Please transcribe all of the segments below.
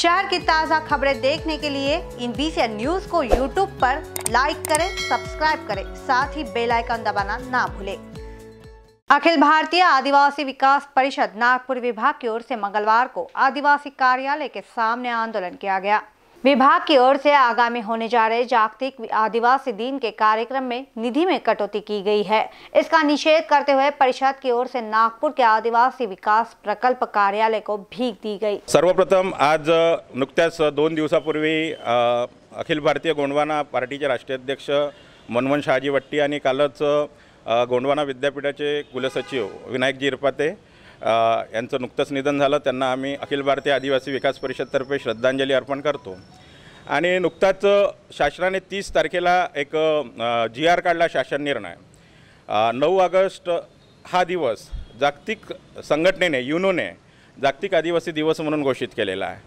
शहर की ताज़ा खबरें देखने के लिए इन बीसी न्यूज को यूट्यूब पर लाइक करें सब्सक्राइब करें साथ ही बेल आइकन दबाना ना भूलें अखिल भारतीय आदिवासी विकास परिषद नागपुर विभाग की ओर से मंगलवार को आदिवासी कार्यालय के सामने आंदोलन किया गया विभाग की ओर से आगामी होने जा रहे जागतिक आदिवासी दिन के कार्यक्रम में निधि में कटौती की गई है इसका निषेध करते हुए परिषद की ओर से नागपुर के आदिवासी विकास प्रकल्प कार्यालय को भीख दी गई सर्वप्रथम आज नुकत्याच दोन दिवसापूर्वी अखिल भारतीय गोंडवाना पार्टीचे राष्ट्रीय अध्यक्ष मनमोहन शहाजी वट्टी आणि कालच गोंडवाना विद्यापीठाचे कुलसचिव विनायकजी इरपाते यांचं नुकतंच निधन झालं त्यांना आम्ही अखिल भारतीय आदिवासी विकास परिषदतर्फे श्रद्धांजली अर्पण करतो आणि नुकताच शासनाने तीस तारखेला एक जी आर काढला शासन निर्णय नऊ ऑगस्ट हा दिवस जागतिक संघटनेने युनोने जागतिक आदिवासी दिवस म्हणून घोषित केलेला आहे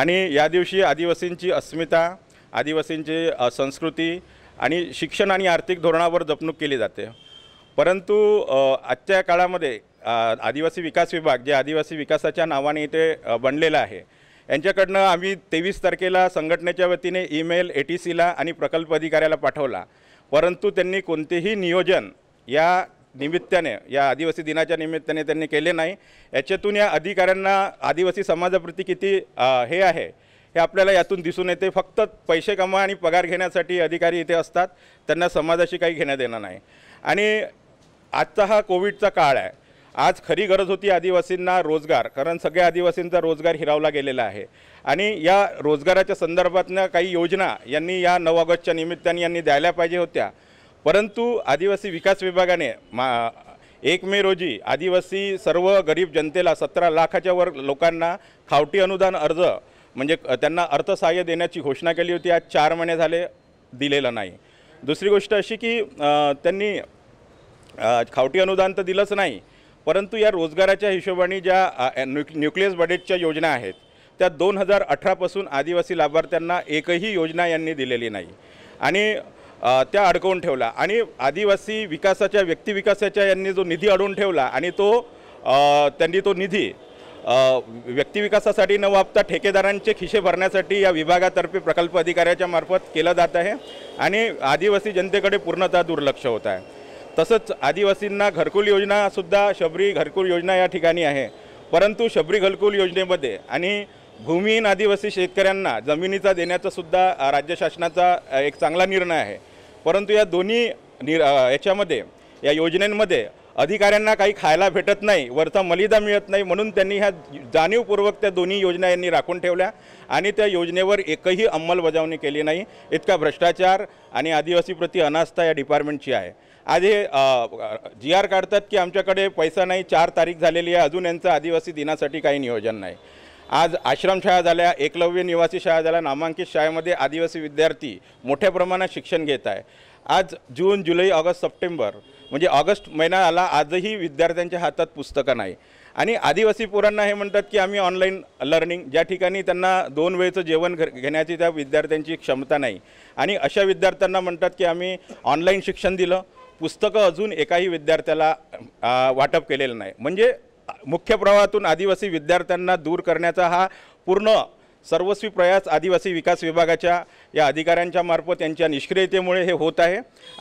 आणि या दिवशी आदिवासींची अस्मिता आदिवासींची संस्कृती आणि शिक्षण आणि आर्थिक धोरणावर जपणूक केली जाते परंतु आजच्या काळामध्ये आदिवासी विकास विभाग जे आदिवासी विकासाच्या नावाने इथे बनलेला आहे यांच्याकडनं आम्ही तेवीस तारखेला संघटनेच्या वतीने ईमेल ए टी सीला आणि प्रकल्प अधिकाऱ्याला पाठवला परंतु त्यांनी कोणतेही नियोजन या निमित्ताने या आदिवासी दिनाच्या निमित्ताने त्यांनी केले नाही याच्यातून या अधिकाऱ्यांना आदिवासी समाजाप्रती किती हे आहे हे आपल्याला यातून दिसून येते फक्त पैसे कमा आणि पगार घेण्यासाठी अधिकारी इथे असतात त्यांना समाजाशी काही घेण्यात येणार नाही आणि आजचा हा कोविडचा काळ आहे आज खरी गरज होती आदिवासींना रोजगार कारण सगळ्या आदिवासींचा रोजगार हिरावला गेलेला आहे आणि या रोजगाराच्या संदर्भातल्या काही योजना यांनी या नऊ ऑगस्टच्या निमित्ताने यांनी द्यायला पाहिजे होत्या परंतु आदिवासी विकास विभागाने मा एक मे रोजी आदिवासी सर्व गरीब जनतेला सतरा लाखाच्या वर लोकांना खावटी अनुदान अर्ज म्हणजे त्यांना अर्थसहाय्य देण्याची घोषणा केली होती आज चार महिने झाले दिलेलं नाही दुसरी गोष्ट अशी की त्यांनी खावटी अनुदान तर दिलंच नाही परंतु या रोजगाराच्या हिशोबाने ज्या न्यू न्यूक्लियस बजेटच्या योजना आहेत त्या दोन हजार अठरापासून आदिवासी लाभार्थ्यांना एकही योजना यांनी दिलेली नाही आणि त्या अडकवून ठेवला आणि आदिवासी विकासाच्या व्यक्तिविकासाच्या यांनी जो निधी अडवून ठेवला आणि तो त्यांनी तो निधी व्यक्तिविकासासाठी न वापता ठेकेदारांचे खिशे भरण्यासाठी या विभागातर्फे प्रकल्प अधिकाऱ्याच्या मार्फत केलं जात आहे आणि आदिवासी जनतेकडे पूर्णतः दुर्लक्ष होत आहे तसंच आदिवासींना घरकुल योजनासुद्धा शबरी घरकुल योजना या ठिकाणी आहे परंतु शबरी घरकुल योजनेमध्ये आणि भूमिहीन आदिवासी शेतकऱ्यांना जमिनीचा देण्याचासुद्धा राज्य शासनाचा एक चांगला निर्णय आहे परंतु या दोन्ही निर याच्यामध्ये या योजनेमध्ये अधिकाऱ्यांना काही खायला भेटत नाही वरचा मलिदा मिळत नाही म्हणून त्यांनी ह्या जाणीवपूर्वक त्या दोन्ही योजना यांनी राखून ठेवल्या आणि त्या योजनेवर एकही अंमलबजावणी केली नाही इतका भ्रष्टाचार आणि आदिवासीप्रती अनास्था या डिपार्टमेंटची आहे आज हे जी आर काढतात की आमच्याकडे पैसा नाही चार तारीख झालेली आहे अजून यांचं आदिवासी दिनासाठी काही नियोजन नाही आज आश्रमशाळा झाल्या एकलव्य निवासी शाळा झाल्या नामांकित शाळेमध्ये आदिवासी विद्यार्थी मोठ्या प्रमाणात शिक्षण घेत आहे आज जून जुलै ऑगस्ट सप्टेंबर म्हणजे ऑगस्ट महिना आला आजही विद्यार्थ्यांच्या हातात पुस्तकं नाही आणि आदिवासी पोरांना हे म्हणतात की आम्ही ऑनलाईन लर्निंग ज्या ठिकाणी त्यांना दोन वेळेचं जेवण घेण्याची त्या विद्यार्थ्यांची क्षमता नाही आणि अशा विद्यार्थ्यांना म्हणतात की आम्ही ऑनलाईन शिक्षण दिलं पुस्तकं अजून एकाही विद्यार्थ्याला वाटप केलेलं नाही म्हणजे मुख्य प्रवाहातून आदिवासी विद्यार्थ्यांना दूर करण्याचा हा पूर्ण सर्वस्वी प्रयास आदिवासी विकास विभागाच्या या अधिकाऱ्यांच्या मार्फत यांच्या निष्क्रियतेमुळे हे होत आहे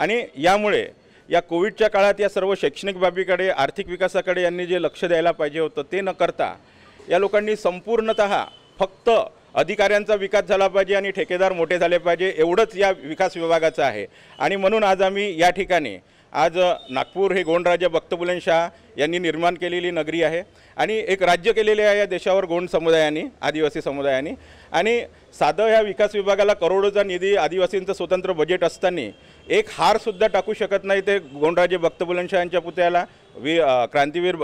आणि यामुळे या कोविडच्या काळात या सर्व शैक्षणिक बाबीकडे आर्थिक विकासाकडे यांनी जे लक्ष द्यायला पाहिजे होतं ते न करता या लोकांनी संपूर्णत फक्त अधिकाऱ्यांचा विकास झाला पाहिजे आणि ठेकेदार मोठे झाले पाहिजे एवढंच या विकास विभागाचं आहे आणि म्हणून आज आम्ही या ठिकाणी आज नागपूर हे गोंडराजे भक्तबुलनशाह शाह यांनी निर्माण केलेली नगरी आहे आणि एक राज्य केलेले आहे या देशावर गोंड समुदायाने आदिवासी समुदायाने आणि साधं ह्या विकास विभागाला करोडोचा निधी आदिवासींचं स्वतंत्र बजेट असताना एक हारसुद्धा टाकू शकत नाही ते गोंडराजे बख्तबुलन शाह यांच्या पुतळ्याला वी क्रांतीवीर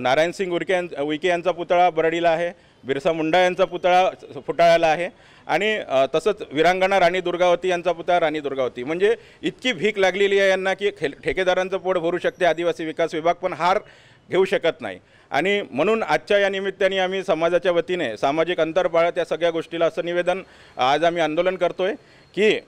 नारायणसिंग उरके उईके यांचा पुतळा बरडीला आहे बिरसा मुंडा यांचा पुतळा फुटाळाला आहे आणि तसंच विरांगणा राणी दुर्गावती यांचा पुतळा राणी दुर्गावती म्हणजे इतकी भीक लागलेली आहे यांना की खे ठेकेदारांचं पोट भरू शकते आदिवासी विकास विभाग पण हार घेऊ शकत नाही आणि म्हणून आजच्या या निमित्ताने आम्ही समाजाच्या वतीने सामाजिक अंतर पाळत या सगळ्या गोष्टीला असं निवेदन आज आम्ही आंदोलन करतो आहे की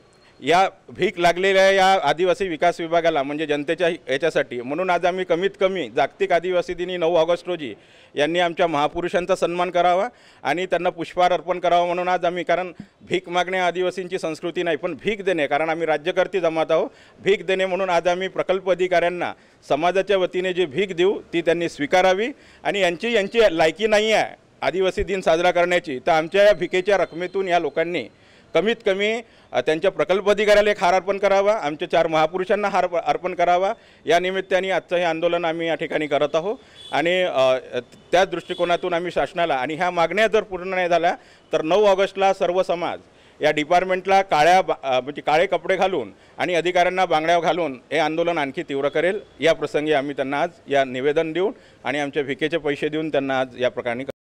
या भीक लागलेल्या या आदिवासी विकास विभागाला म्हणजे जनतेच्या याच्यासाठी म्हणून आज आम्ही कमीत कमी जागतिक आदिवासी दिनी नऊ ऑगस्ट रोजी यांनी आमच्या महापुरुषांचा सन्मान करावा आणि त्यांना पुष्पहार अर्पण करावा म्हणून आज आम्ही कारण भीक मागणे आदिवासींची संस्कृती नाही पण भीक देणे कारण आम्ही राज्यकर्ती जमात आहोत भीक देणे म्हणून आज आम्ही प्रकल्प अधिकाऱ्यांना समाजाच्या वतीने जी भीक देऊ ती त्यांनी स्वीकारावी आणि यांची यांची लायकी नाही आहे आदिवासी दिन साजरा करण्याची तर आमच्या या भिकेच्या रकमेतून या लोकांनी कमीत कमी त्यांच्या प्रकल्प अधिकाऱ्याला एक हार अर्पण करावा आमच्या चार महापुरुषांना हार अर्पण करावा या निमित्ताने आजचं हे आंदोलन आम्ही या ठिकाणी करत आहोत आणि त्या दृष्टिकोनातून आम्ही शासनाला आणि ह्या मागण्या जर पूर्ण नाही झाल्या तर नऊ ऑगस्टला सर्व समाज या डिपार्टमेंटला काळ्या म्हणजे काळे कपडे घालून आणि अधिकाऱ्यांना बांगड्या घालून हे आंदोलन आणखी तीव्र करेल या प्रसंगी आम्ही त्यांना आज या निवेदन देऊन आणि आमच्या भिकेचे पैसे देऊन त्यांना आज या प्रकारे